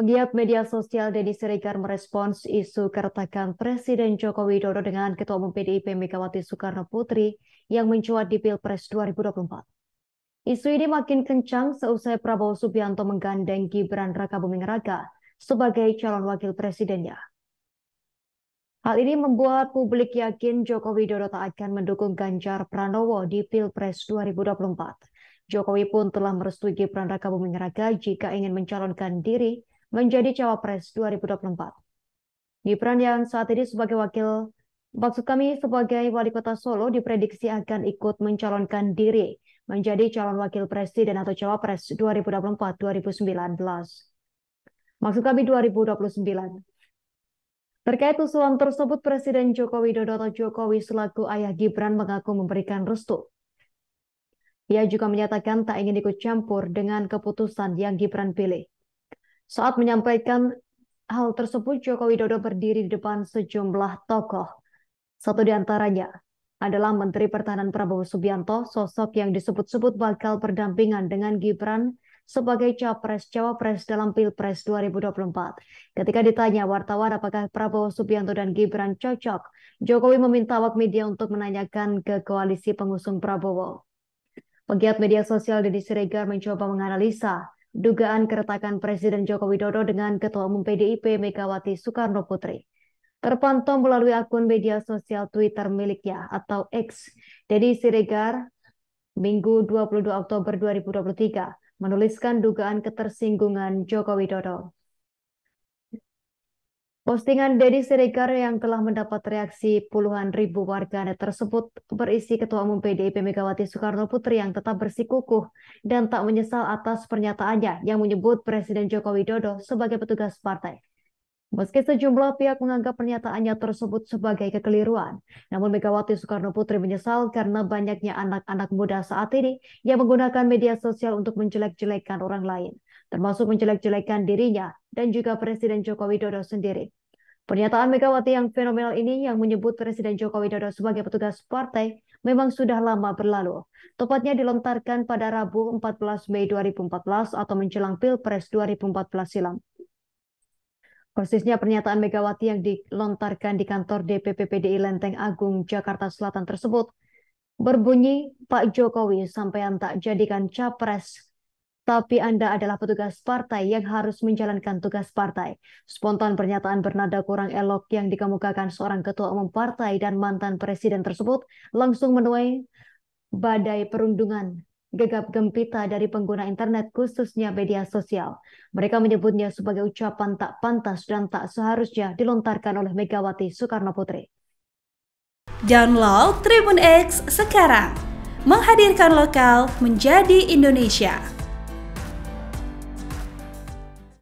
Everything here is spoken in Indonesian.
Pegiat media sosial dari Siregar merespons isu keretakan Presiden Joko Widodo dengan Ketua Umum PDIP Megawati Soekarno Putri yang mencuat di Pilpres 2024. Isu ini makin kencang seusai Prabowo Subianto menggandeng Gibran Raka Buming Raka sebagai calon wakil presidennya. Hal ini membuat publik yakin Joko Widodo tak akan mendukung Ganjar Pranowo di Pilpres 2024. Jokowi pun telah merestui Gibran Raka Buming Raka jika ingin mencalonkan diri menjadi cawapres 2024. Gibran yang saat ini sebagai wakil maksud kami sebagai wali kota Solo diprediksi akan ikut mencalonkan diri menjadi calon wakil presiden atau cawapres 2024-2019. Maksud kami 2029. Terkait usulan tersebut, Presiden Joko Widodo atau Jokowi selaku ayah Gibran mengaku memberikan restu. Ia juga menyatakan tak ingin ikut campur dengan keputusan yang Gibran pilih. Saat menyampaikan hal tersebut, Joko Widodo berdiri di depan sejumlah tokoh. Satu di antaranya adalah Menteri Pertahanan Prabowo Subianto, sosok yang disebut-sebut bakal berdampingan dengan Gibran sebagai capres-cawapres dalam Pilpres 2024. Ketika ditanya wartawan apakah Prabowo Subianto dan Gibran cocok, Jokowi meminta awak media untuk menanyakan ke koalisi pengusung Prabowo. Pegiat media sosial Deddy Siregar mencoba menganalisa dugaan keretakan Presiden Joko Widodo dengan Ketua Umum PDIP Megawati Soekarno Putri. Terpantau melalui akun media sosial Twitter miliknya atau X, Dedi Siregar, Minggu 22 Oktober 2023, menuliskan dugaan ketersinggungan Joko Widodo. Postingan Deddy Siregar yang telah mendapat reaksi puluhan ribu warganet tersebut berisi Ketua Umum PDIP Megawati Soekarno Putri yang tetap bersikukuh dan tak menyesal atas pernyataannya yang menyebut Presiden Joko Widodo sebagai petugas partai. Meski sejumlah pihak menganggap pernyataannya tersebut sebagai kekeliruan, namun Megawati Soekarno Putri menyesal karena banyaknya anak-anak muda saat ini yang menggunakan media sosial untuk menjelek jelekkan orang lain, termasuk menjelek jelekkan dirinya dan juga Presiden Joko Widodo sendiri. Pernyataan Megawati yang fenomenal ini yang menyebut Presiden Joko Widodo sebagai petugas partai memang sudah lama berlalu. Tepatnya dilontarkan pada Rabu 14 Mei 2014 atau menjelang Pilpres 2014 silam. Persisnya pernyataan Megawati yang dilontarkan di kantor DPP PDI Lenteng Agung Jakarta Selatan tersebut berbunyi Pak Jokowi sampai yang tak jadikan capres tapi Anda adalah petugas partai yang harus menjalankan tugas partai. Spontan pernyataan bernada kurang elok yang dikemukakan seorang ketua umum partai dan mantan presiden tersebut langsung menuai badai perundungan gegap gempita dari pengguna internet khususnya media sosial. Mereka menyebutnya sebagai ucapan tak pantas dan tak seharusnya dilontarkan oleh Megawati Soekarno Putri. Download Tribun X sekarang. Menghadirkan lokal menjadi Indonesia.